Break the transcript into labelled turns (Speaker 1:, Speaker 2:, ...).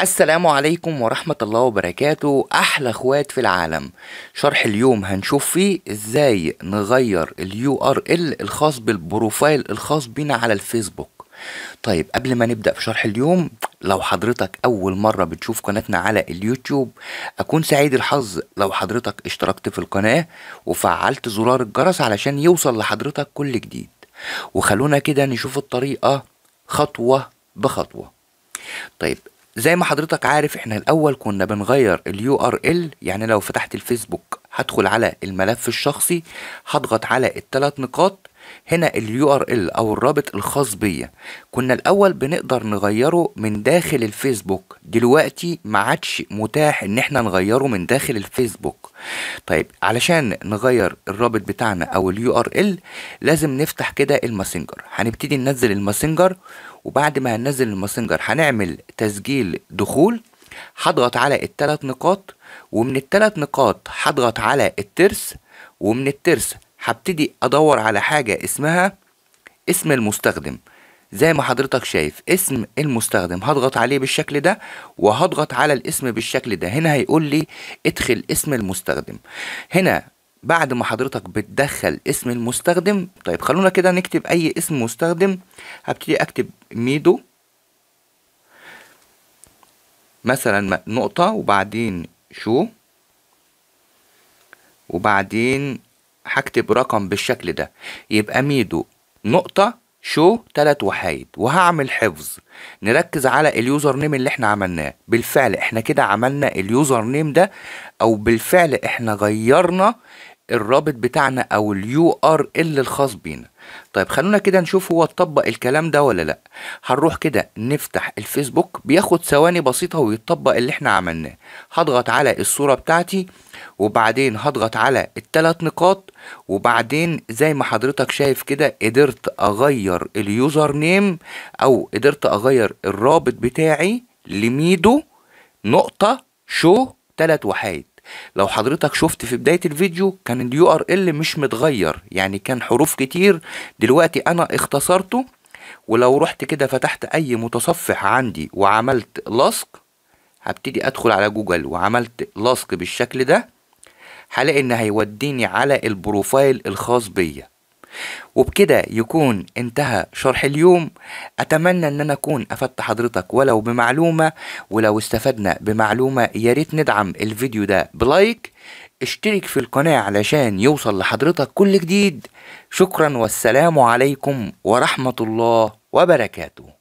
Speaker 1: السلام عليكم ورحمة الله وبركاته أحلى اخوات في العالم شرح اليوم هنشوف فيه ازاي نغير اليو ار ال الخاص بالبروفايل الخاص بنا على الفيسبوك طيب قبل ما نبدأ في شرح اليوم لو حضرتك أول مرة بتشوف قناتنا على اليوتيوب أكون سعيد الحظ لو حضرتك اشتركت في القناة وفعلت زرار الجرس علشان يوصل لحضرتك كل جديد وخلونا كده نشوف الطريقة خطوة بخطوة طيب زي ما حضرتك عارف احنا الاول كنا بنغير اليو ار ال يعني لو فتحت الفيسبوك هدخل على الملف الشخصي هضغط على الثلاث نقاط هنا اليو ار ال او الرابط الخاص بيا كنا الاول بنقدر نغيره من داخل الفيسبوك دلوقتي ما عادش متاح ان احنا نغيره من داخل الفيسبوك طيب علشان نغير الرابط بتاعنا او اليو ار ال لازم نفتح كده الماسنجر هنبتدي ننزل الماسنجر وبعد ما هننزل الماسنجر هنعمل تسجيل دخول هضغط على الثلاث نقاط ومن التلات نقاط هضغط على الترس ومن الترس هبتدي ادور على حاجة اسمها اسم المستخدم زي ما حضرتك شايف اسم المستخدم هضغط عليه بالشكل ده وهضغط على الاسم بالشكل ده هنا هيقول لي ادخل اسم المستخدم هنا بعد ما حضرتك بتدخل اسم المستخدم طيب خلونا كده نكتب اي اسم مستخدم هبتدي اكتب ميدو مثلا نقطة وبعدين شو وبعدين هكتب رقم بالشكل ده يبقى ميدو نقطة شو تلات وحايد وهعمل حفظ نركز على اليوزر نيم اللي احنا عملناه بالفعل احنا كده عملنا اليوزر نيم ده او بالفعل احنا غيرنا الرابط بتاعنا او اليو ار ال الخاص بينا طيب خلونا كده نشوف هو اتطبق الكلام ده ولا لا هنروح كده نفتح الفيسبوك بياخد ثواني بسيطة ويتطبق اللي احنا عملناه هضغط على الصورة بتاعتي وبعدين هضغط على التلات نقاط وبعدين زي ما حضرتك شايف كده قدرت اغير اليوزر نيم او قدرت اغير الرابط بتاعي لميدو نقطة شو تلات وحايد لو حضرتك شفت في بداية الفيديو كان اليو ار ال مش متغير يعني كان حروف كتير دلوقتي انا اختصرته ولو رحت كده فتحت اي متصفح عندي وعملت لصق هبتدي ادخل على جوجل وعملت لصق بالشكل ده هلاقي ان هيوديني على البروفايل الخاص بيا وبكده يكون انتهى شرح اليوم اتمنى ان انا اكون افدت حضرتك ولو بمعلومه ولو استفدنا بمعلومه يا ريت ندعم الفيديو ده بلايك اشترك في القناه علشان يوصل لحضرتك كل جديد شكرا والسلام عليكم ورحمه الله وبركاته